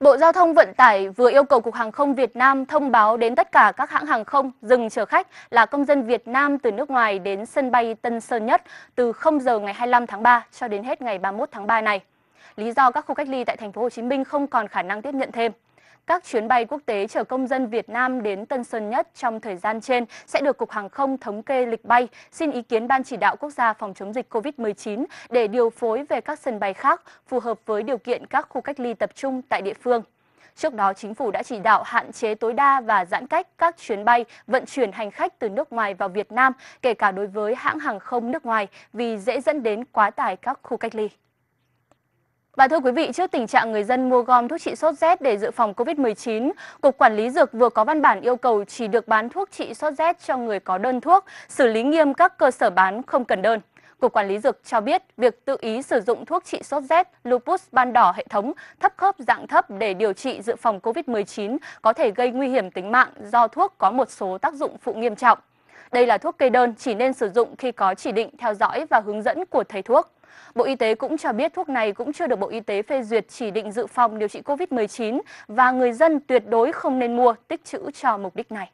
Bộ Giao thông Vận tải vừa yêu cầu Cục Hàng không Việt Nam thông báo đến tất cả các hãng hàng không dừng chở khách là công dân Việt Nam từ nước ngoài đến sân bay Tân Sơn Nhất từ 0 giờ ngày 25 tháng 3 cho đến hết ngày 31 tháng 3 này. Lý do các khu cách ly tại thành phố Hồ Chí Minh không còn khả năng tiếp nhận thêm các chuyến bay quốc tế chở công dân Việt Nam đến Tân Sơn Nhất trong thời gian trên sẽ được Cục Hàng không thống kê lịch bay, xin ý kiến Ban chỉ đạo quốc gia phòng chống dịch COVID-19 để điều phối về các sân bay khác phù hợp với điều kiện các khu cách ly tập trung tại địa phương. Trước đó, chính phủ đã chỉ đạo hạn chế tối đa và giãn cách các chuyến bay vận chuyển hành khách từ nước ngoài vào Việt Nam, kể cả đối với hãng hàng không nước ngoài, vì dễ dẫn đến quá tải các khu cách ly. Và thưa quý vị, trước tình trạng người dân mua gom thuốc trị sốt rét để dự phòng COVID-19, Cục Quản lý Dược vừa có văn bản yêu cầu chỉ được bán thuốc trị sốt rét cho người có đơn thuốc, xử lý nghiêm các cơ sở bán không cần đơn. Cục Quản lý Dược cho biết việc tự ý sử dụng thuốc trị sốt rét lupus ban đỏ hệ thống thấp khớp dạng thấp để điều trị dự phòng COVID-19 có thể gây nguy hiểm tính mạng do thuốc có một số tác dụng phụ nghiêm trọng. Đây là thuốc kê đơn chỉ nên sử dụng khi có chỉ định theo dõi và hướng dẫn của thầy thuốc. Bộ Y tế cũng cho biết thuốc này cũng chưa được Bộ Y tế phê duyệt chỉ định dự phòng điều trị COVID-19 và người dân tuyệt đối không nên mua tích trữ cho mục đích này.